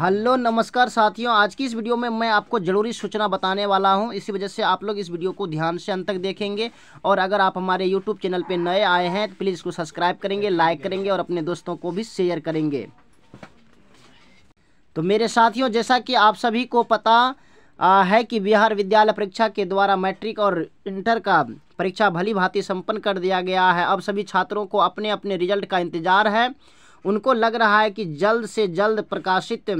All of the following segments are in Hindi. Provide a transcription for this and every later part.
हेलो नमस्कार साथियों आज की इस वीडियो में मैं आपको जरूरी सूचना बताने वाला हूं इसी वजह से आप लोग इस वीडियो को ध्यान से अंत तक देखेंगे और अगर आप हमारे यूट्यूब चैनल पे नए आए हैं तो प्लीज़ इसको सब्सक्राइब करेंगे लाइक करेंगे और अपने दोस्तों को भी शेयर करेंगे तो मेरे साथियों जैसा कि आप सभी को पता आ, है कि बिहार विद्यालय परीक्षा के द्वारा मैट्रिक और इंटर का परीक्षा भली भांति संपन्न कर दिया गया है अब सभी छात्रों को अपने अपने रिजल्ट का इंतजार है उनको लग रहा है कि जल्द से जल्द प्रकाशित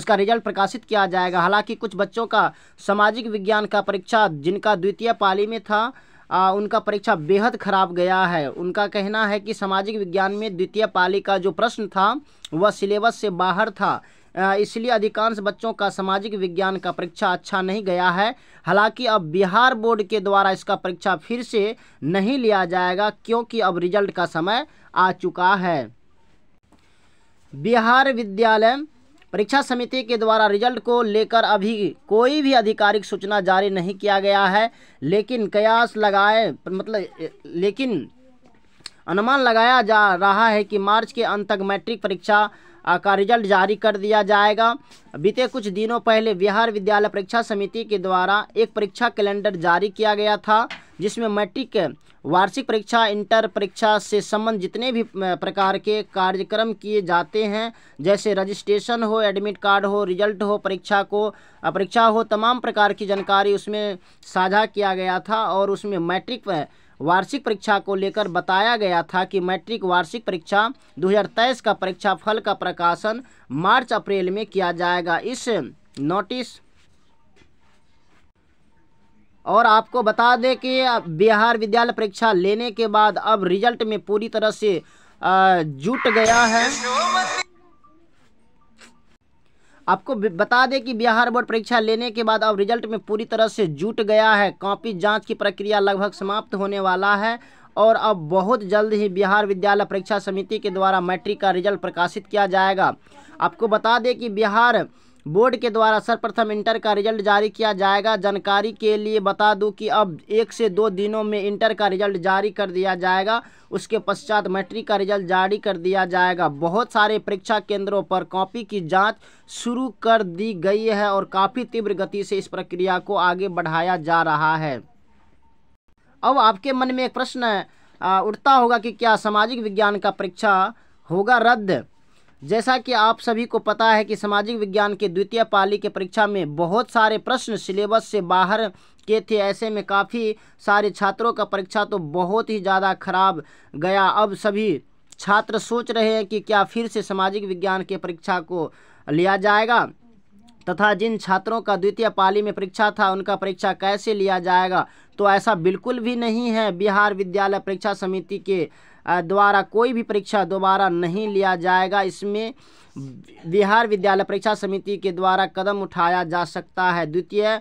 उसका रिजल्ट प्रकाशित किया जाएगा हालांकि कुछ बच्चों का सामाजिक विज्ञान का परीक्षा जिनका द्वितीय पाली में था आ, उनका परीक्षा बेहद खराब गया है उनका कहना है कि सामाजिक विज्ञान में द्वितीय पाली का जो प्रश्न था वह सिलेबस से बाहर था इसलिए अधिकांश बच्चों का सामाजिक विज्ञान का परीक्षा अच्छा नहीं गया है हालांकि अब बिहार बोर्ड के द्वारा इसका परीक्षा फिर से नहीं लिया जाएगा क्योंकि अब रिजल्ट का समय आ चुका है बिहार विद्यालय परीक्षा समिति के द्वारा रिजल्ट को लेकर अभी कोई भी आधिकारिक सूचना जारी नहीं किया गया है लेकिन कयास लगाए मतलब लेकिन अनुमान लगाया जा रहा है कि मार्च के अंत तक मैट्रिक परीक्षा का रिजल्ट जारी कर दिया जाएगा बीते कुछ दिनों पहले बिहार विद्यालय परीक्षा समिति के द्वारा एक परीक्षा कैलेंडर जारी किया गया था जिसमें मैट्रिक वार्षिक परीक्षा इंटर परीक्षा से संबंध जितने भी प्रकार के कार्यक्रम किए जाते हैं जैसे रजिस्ट्रेशन हो एडमिट कार्ड हो रिजल्ट हो परीक्षा को परीक्षा हो तमाम प्रकार की जानकारी उसमें साझा किया गया था और उसमें मैट्रिक वार्षिक परीक्षा को लेकर बताया गया था कि मैट्रिक वार्षिक परीक्षा 2023 का परीक्षा फल का प्रकाशन मार्च अप्रैल में किया जाएगा इस नोटिस और आपको बता दें कि बिहार विद्यालय परीक्षा लेने के बाद अब रिजल्ट में पूरी तरह से जुट गया है आपको बता दें कि बिहार बोर्ड परीक्षा लेने के बाद अब रिजल्ट में पूरी तरह से जुट गया है कॉपी जांच की प्रक्रिया लगभग समाप्त होने वाला है और अब बहुत जल्द ही बिहार विद्यालय परीक्षा समिति के द्वारा मैट्रिक का रिजल्ट प्रकाशित किया जाएगा आपको बता दें कि बिहार बोर्ड के द्वारा सर्वप्रथम इंटर का रिजल्ट जारी किया जाएगा जानकारी के लिए बता दूं कि अब एक से दो दिनों में इंटर का रिजल्ट जारी कर दिया जाएगा उसके पश्चात मैट्रिक का रिजल्ट जारी कर दिया जाएगा बहुत सारे परीक्षा केंद्रों पर कॉपी की जांच शुरू कर दी गई है और काफ़ी तीव्र गति से इस प्रक्रिया को आगे बढ़ाया जा रहा है अब आपके मन में एक प्रश्न उठता होगा कि क्या सामाजिक विज्ञान का परीक्षा होगा रद्द जैसा कि आप सभी को पता है कि सामाजिक विज्ञान के द्वितीय पाली के परीक्षा में बहुत सारे प्रश्न सिलेबस से बाहर के थे ऐसे में काफ़ी सारे छात्रों का परीक्षा तो बहुत ही ज़्यादा खराब गया अब सभी छात्र सोच रहे हैं कि क्या फिर से सामाजिक विज्ञान के परीक्षा को लिया जाएगा तथा जिन छात्रों का द्वितीय पाली में परीक्षा था उनका परीक्षा कैसे लिया जाएगा तो ऐसा बिल्कुल भी नहीं है बिहार विद्यालय परीक्षा समिति के द्वारा कोई भी परीक्षा दोबारा नहीं लिया जाएगा इसमें बिहार विद्यालय परीक्षा समिति के द्वारा कदम उठाया जा सकता है द्वितीय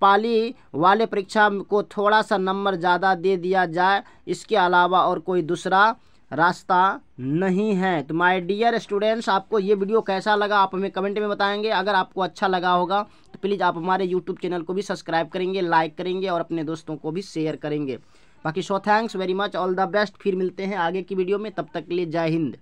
पाली वाले परीक्षा को थोड़ा सा नंबर ज़्यादा दे दिया जाए इसके अलावा और कोई दूसरा रास्ता नहीं है तो माय डियर स्टूडेंट्स आपको ये वीडियो कैसा लगा आप हमें कमेंट में बताएंगे अगर आपको अच्छा लगा होगा तो प्लीज़ आप हमारे यूट्यूब चैनल को भी सब्सक्राइब करेंगे लाइक करेंगे और अपने दोस्तों को भी शेयर करेंगे बाकी so thanks very much all the best फिर मिलते हैं आगे की वीडियो में तब तक के लिए जय हिंद